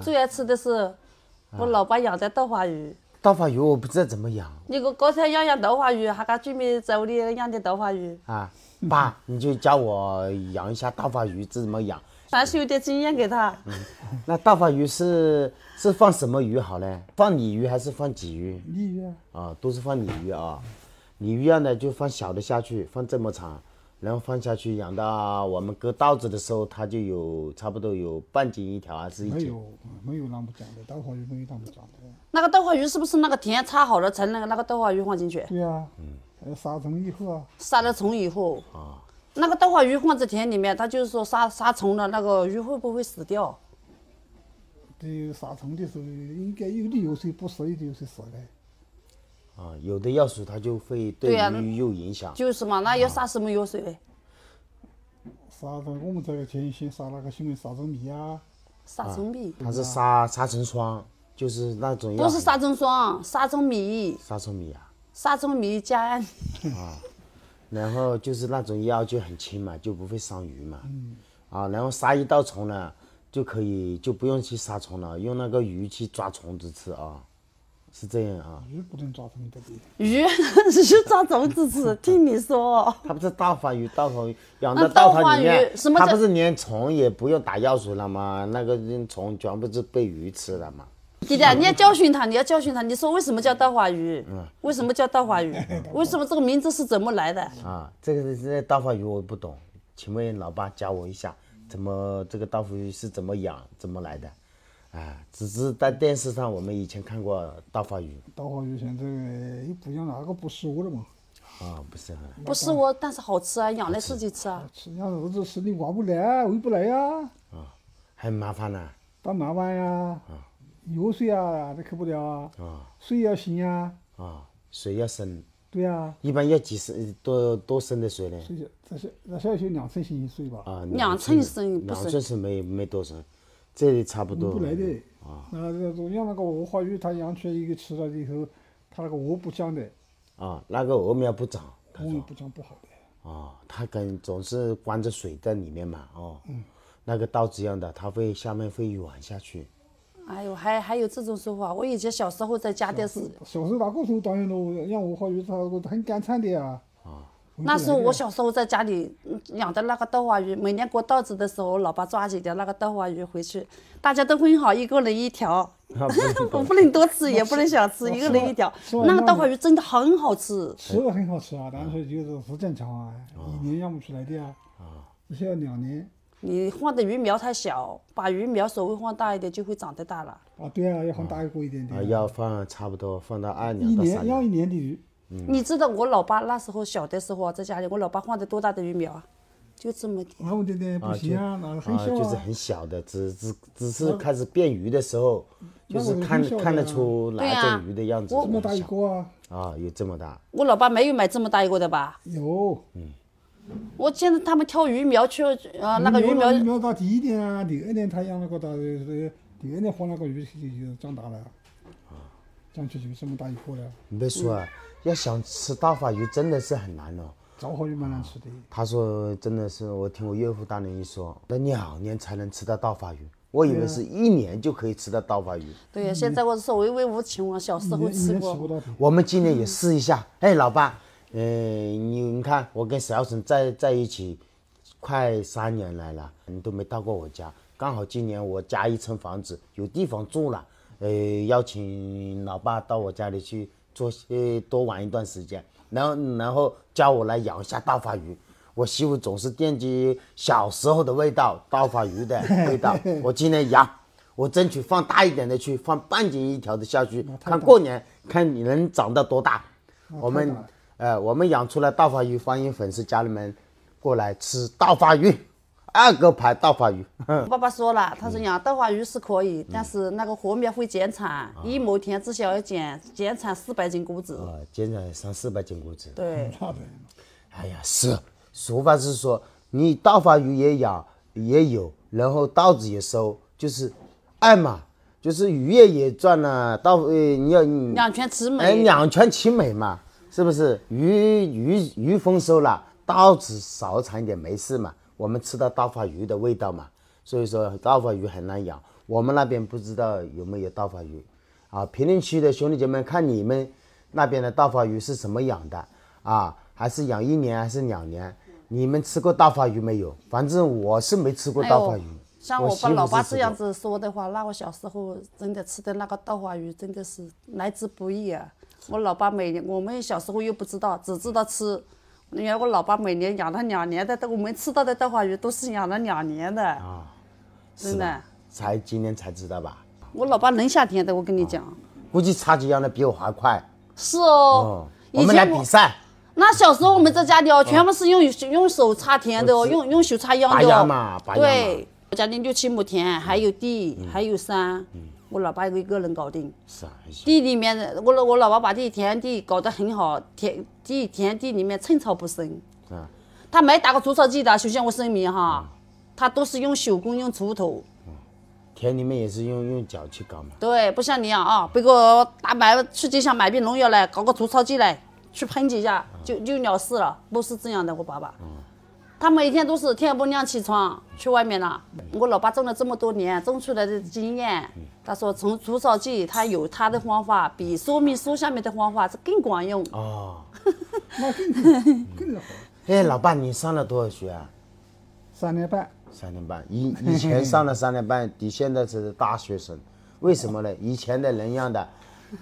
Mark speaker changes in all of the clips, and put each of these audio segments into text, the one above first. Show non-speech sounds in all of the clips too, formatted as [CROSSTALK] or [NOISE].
Speaker 1: 最爱
Speaker 2: 吃的是，我老爸养的稻花鱼。
Speaker 1: 稻花鱼我不知道怎么养。
Speaker 2: 你给我刚才养养稻花鱼，还跟居民在屋里养点稻花鱼。
Speaker 1: 啊，爸，你就教我养一下稻花鱼，怎么养？
Speaker 2: 凡是有点经验给他。
Speaker 1: 那稻花鱼是是放什么鱼好呢？放鲤鱼还是放鲫鱼？鲤鱼啊。啊，都是放鲤鱼啊。鲤鱼呢，就放小的下去，放这么长。然后放下去养到我们割稻子的时候，它就有差不多有半斤一条还是？没有，没有那么讲的，稻花鱼没有那么
Speaker 3: 抓的。
Speaker 2: 那个稻花鱼是不是那个田插好了才那个那个稻花鱼放进去？对啊，嗯，杀虫以后啊。杀了虫以后啊，那个稻花鱼放在田里面，它就是说杀杀虫了，那个鱼会不会死掉？
Speaker 3: 对，杀虫的时候应该有的有些不死，有的有些死了。
Speaker 1: 啊，有的药水它就会对鱼有影响。就
Speaker 2: 是嘛，那要杀什么药水嘞？
Speaker 3: 杀的，我们在田一先杀那个什么杀虫米啊。
Speaker 2: 杀虫剂。它
Speaker 1: 是杀杀虫霜，就是那种药。不是杀
Speaker 2: 虫霜，杀虫米。
Speaker 1: 杀虫米啊。
Speaker 2: 杀虫米加。
Speaker 1: 啊，然后就是那种药就很轻嘛，就不会伤鱼嘛。嗯。啊，然后杀一道虫了，就可以就不用去杀虫了，用那个鱼去抓虫子吃啊。是这样啊，鱼
Speaker 3: 不能抓虫子的。
Speaker 1: 鱼，鱼 [LAUGHS] 抓虫子吃，[LAUGHS] 听你说。它不是稻花鱼，稻花鱼养在稻花里面，它不是连虫也不用打药水了吗？那个虫全部是被鱼吃了吗？弟弟，你要教
Speaker 2: 训他，你要教训他，你说为什么叫稻花鱼？嗯，为什么叫稻花鱼？[LAUGHS] 为什么这个名字是怎么来的？
Speaker 1: 啊，这个这个稻花鱼我不懂，请问老爸教我一下，怎么这个稻花鱼是怎么养，怎么来的？啊，只是在电视上，我们以前看过稻花鱼。
Speaker 3: 稻花鱼现在又不养，那个不适合了嘛。
Speaker 1: 啊，不适合。不适
Speaker 2: 合，但是好吃啊，养来自己吃啊。
Speaker 3: 吃，子是你水挖不来啊，回不来呀。
Speaker 1: 啊，很麻烦呢，
Speaker 3: 当麻烦呀。啊，油水啊，都去不了啊。啊。水要行啊。
Speaker 1: 啊，水要深。对啊。一般要几十多多深的水呢？
Speaker 3: 这些那些，两寸深水吧。啊，两寸深，两层深
Speaker 1: 没没多深。这差不多，啊，
Speaker 3: 那那种养那个鹅花鱼，它养出来一个吃了以后，它那个鹅不香的。
Speaker 1: 啊，那个鹅苗不长。
Speaker 3: 它苗不长不好
Speaker 1: 的。啊，它跟总是关着水在里面嘛，哦，嗯，那个稻子一样的，它会下面会软下去。
Speaker 2: 哎呦，还还有这种说法，我以前小时候在家的时候，小时候哪个当然了，
Speaker 3: 养鹅花鱼它很干旱的啊。
Speaker 2: 那时候我小时候在家里养的那个稻花鱼，每年过稻子的时候，我老爸抓几条那个稻花鱼回去，大家都分好，一个人一条，[LAUGHS] 我不能多吃，也不能少吃，一个人一条。[LAUGHS] 那个稻花鱼真的很好吃。吃的
Speaker 3: 很好吃啊，但是就是不正常啊，一年养不出来的啊。啊，需要两年。
Speaker 2: 你放的鱼苗太小，把鱼苗稍微放大一点，就会长得大了。
Speaker 3: 啊，对啊，要放大一个一点点。啊，
Speaker 1: 要放差不多放到二年到三年。一年要一年的鱼。你知
Speaker 2: 道我老爸那时候小的时候啊，在家里我老爸放的多大的鱼苗啊，就这么
Speaker 3: 点，那么点不行啊，那很小
Speaker 1: 就是很小的，只只只是开始变鱼的时候，就是看看得出哪种鱼的样子这么
Speaker 2: 个
Speaker 1: 啊，有这么大，
Speaker 2: 我老爸没有买这么大一个的吧？
Speaker 1: 有，嗯，
Speaker 2: 我见他们挑鱼苗去，啊，那个鱼苗鱼苗
Speaker 3: 到第一年啊，第二年他养那个的，第二年放那个鱼就就长大了，啊，长出就这么大一个了，你别说啊。
Speaker 1: 要想吃刀法鱼真的是很难哦。
Speaker 3: 刀法鱼蛮难吃的。
Speaker 1: 他说：“真的是，我听我岳父大人一说，那两年才能吃到刀法鱼。我以为是一年就可以吃到刀法鱼。”对，现在
Speaker 2: 我是微微无请我小时候吃过。
Speaker 1: 我们今年也试一下。哎，老爸，嗯，你你看，我跟小沈在在一起，快三年来了，你都没到过我家。刚好今年我家一层房子有地方住了，呃，邀请老爸到我家里去。多些多玩一段时间，然后然后叫我来养一下大花鱼。我媳妇总是惦记小时候的味道，大花鱼的 [LAUGHS] 味道。我今年养，我争取放大一点的去放半斤一条的下去，看过年看你能长到多大。我们呃我们养出来大花鱼，欢迎粉丝家人们过来吃大花鱼。二个牌稻花鱼，爸
Speaker 2: 爸说了，他说养稻花鱼是可以，但是那个禾苗会减产，一亩田至少要减减产四百斤谷子。啊，
Speaker 1: 减产三四百斤谷子。对。哎呀，是，俗话是说你稻花鱼也养也有，然后稻子也收，就是，爱嘛，就是鱼也也赚了，稻呃你要两全其美，哎，两全其美嘛，是不是？鱼鱼鱼丰收了，稻子少产一点没事嘛。我们吃到大花鱼的味道嘛，所以说大花鱼很难养。我们那边不知道有没有大花鱼，啊，评论区的兄弟姐妹，看你们那边的大花鱼是怎么养的啊？还是养一年还是两年？你们吃过大花鱼没有？反正我是没吃过大花鱼。像我爸老爸这样
Speaker 2: 子说的话，那我小时候真的吃的那个稻花鱼真的是来之不易啊！我老爸每年，我们小时候又不知道，只知道吃。因为我老爸每年养了两年的，我们吃到的稻花鱼都是养了两年的啊，真的。
Speaker 1: 才今年才知道吧？
Speaker 2: 我老爸能下田的，我跟你讲。
Speaker 1: 估计插秧养的比我还快。
Speaker 2: 是哦，
Speaker 1: 我们来比赛。
Speaker 2: 那小时候我们在家里哦，全部是用用用手插田的哦，用用手插秧的哦。拔秧嘛，拔秧对，家里六七亩田，还有地，还有山。我老爸一个一个人搞定，是啊，地里面的我老我老爸把这田地搞得很好，田地田地里面寸草不生，他没打过除草剂的。首先我声明哈，他都是用手工用锄头，
Speaker 1: 田里面也是用用脚去搞嘛。
Speaker 2: 对，不像你啊啊，别个大打买去街上买瓶农药来搞个除草剂来去喷几下就就了事了，不是这样的，我爸爸。他每天都是天不亮起床去外面了。我老爸种了这么多年，种出来的经验，他说从除草剂他有他的方法，比说明书下面的方法是更管用。
Speaker 1: 哦，[LAUGHS] 那更更好。哎，老爸，你上了多少学啊？三年半。三年半，以以前上了三年半，比现在是大学生。为什么呢？以前的人样的，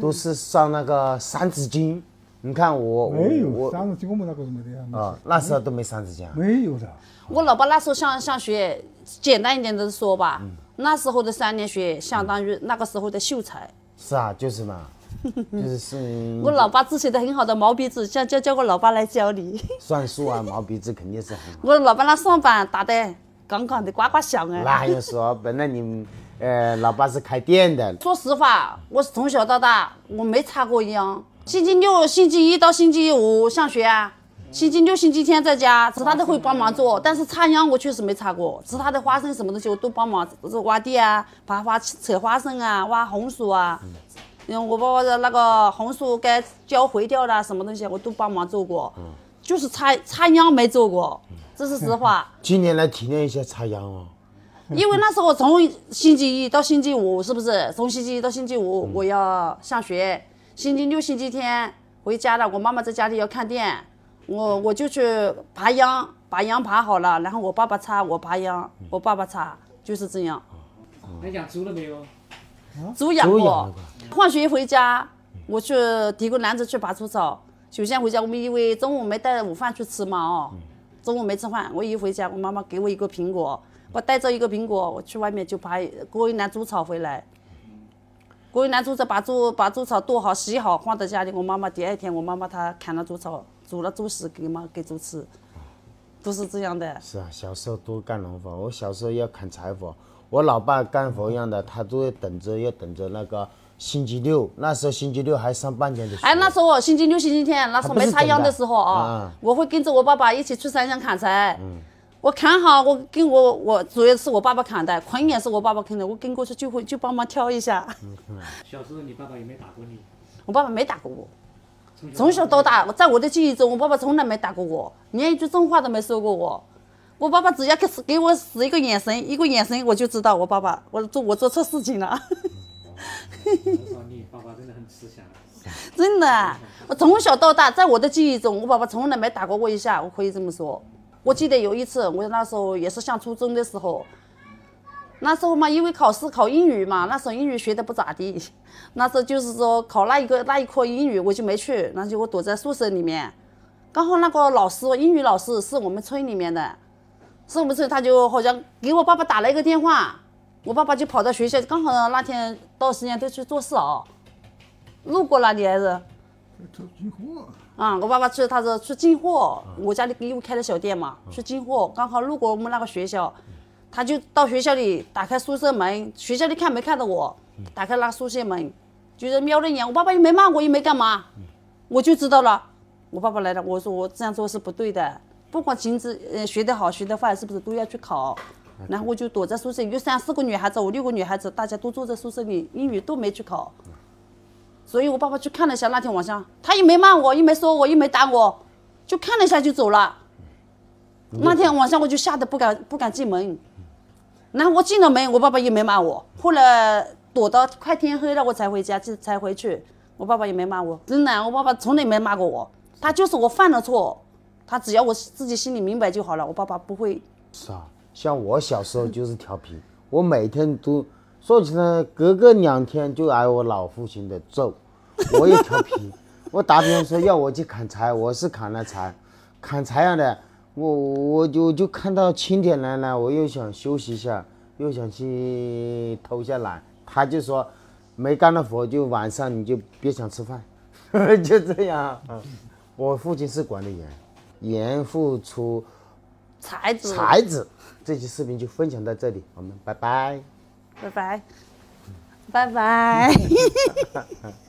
Speaker 1: 都是上那个三字经。你看我，没有三十几我们那个什么的啊，那时候都没三十斤。没有的。
Speaker 2: 我老爸那时候上上学，简单一点的说吧，那时候的三年学相当于那个时候的秀才。
Speaker 1: 是啊，就是嘛，[LAUGHS] 就是是。我老
Speaker 2: 爸字写的很好的毛笔字，叫叫叫我老爸来教你。
Speaker 1: 算术啊，毛笔字肯定是很。
Speaker 2: 我老爸那算盘打的杠杠的，呱呱响啊。那还用
Speaker 1: 说，本来你们，呃，老爸是开店的。
Speaker 2: 说实话，我是从小到大我没插过秧。星期六、星期一到星期五上学啊，星期六、星期天在家，其他都会帮忙做。但是插秧我确实没插过，其他的花生什么东西我都帮忙挖地啊、拔花、扯花生啊、挖红薯啊。嗯，我爸爸的那个红薯该浇肥掉了，什么东西我都帮忙做过。嗯，就是插插秧没做过，这是实话。
Speaker 1: 今年来体验一下插秧哦，
Speaker 2: 因为那时候从星期一到星期五，是不是从星期一到星期五我要上学。星期六、星期天回家了，我妈妈在家里要看店，我我就去拔秧，拔秧拔好了，然后我爸爸插，我拔秧，我爸爸插，就是这样。你养猪了没有？猪养过。放学回家，我去提个篮子去拔猪草。首先回家，我们因为中午没带午饭去吃嘛，哦，中午没吃饭，我一回家，我妈妈给我一个苹果，我带着一个苹果，我去外面就拔割一篮猪草回来。我男猪仔把猪把猪草剁好洗好放在家里，我妈妈第二天我妈妈她砍了猪草煮了猪食给妈给猪吃，都是这样的。
Speaker 1: 是啊，小时候多干农活。我小时候要砍柴火，我老爸干活一样的，他都要等着要等着那个星期六，那时候星期六还上半天的。哎，
Speaker 2: 那时候星期六、星期天，那时候没插秧的时候啊，我会跟着我爸爸一起去山上砍柴。嗯。我砍好，我跟我我主要是我爸爸砍的，捆也是我爸爸捆的，我跟过去就会就帮忙挑一下。小时候你爸爸有没有打过你？我爸爸没打过我，从小到大，在我的记忆中，我爸爸从来没打过我，连一句脏话都没说过我。我爸爸只要给给我使一个眼神，一个眼神我就知道我爸爸我做我做错事情了。嘿嘿，我说你爸爸真的很慈祥，[LAUGHS] 真的，我从小到大，在我的记忆中，我爸爸从来没打过我一下，我可以这么说。我记得有一次，我那时候也是上初中的时候，那时候嘛，因为考试考英语嘛，那时候英语学的不咋地，那时候就是说考那一个那一科英语，我就没去，那就我躲在宿舍里面，刚好那个老师，英语老师是我们村里面的，是我们村，他就好像给我爸爸打了一个电话，我爸爸就跑到学校，刚好那天到时间都去做事哦，路过那里还是，啊，我爸爸去，他说去进货。我家里因为开的小店嘛，去进货，刚好路过我们那个学校，他就到学校里打开宿舍门，学校里看没看到我，打开那个宿舍门，就是瞄了一眼，我爸爸又没骂我，又没干嘛，我就知道了，我爸爸来了。我说我这样做是不对的，不管平子呃学得好学得坏，是不是都要去考？然后我就躲在宿舍里，三四个女孩子，我六个女孩子，大家都坐在宿舍里，英语都没去考。所以我爸爸去看了一下，那天晚上他也没骂我，也没说我，也没打我，就看了一下就走了。那天晚上我就吓得不敢不敢进门，然后我进了门，我爸爸也没骂我。后来躲到快天黑了，我才回家去才回去，我爸爸也没骂我。真的，我爸爸从来没骂过我，他就是我犯了错，他只要我自己心里明白就好了。我爸爸不会。
Speaker 1: 是啊，像我小时候就是调皮，我每天都。说起来，隔个两天就挨我老父亲的揍。[LAUGHS] 我也调皮，我打比方说，要我去砍柴，我是砍了柴，砍柴样的，我我我就就看到清点来了，我又想休息一下，又想去偷下懒。他就说，没干了活，就晚上你就别想吃饭。[LAUGHS] 就这样，我父亲是管理严，严父出才子，才子。这期视频就分享到这里，我们拜拜。拜拜，拜拜。[LAUGHS]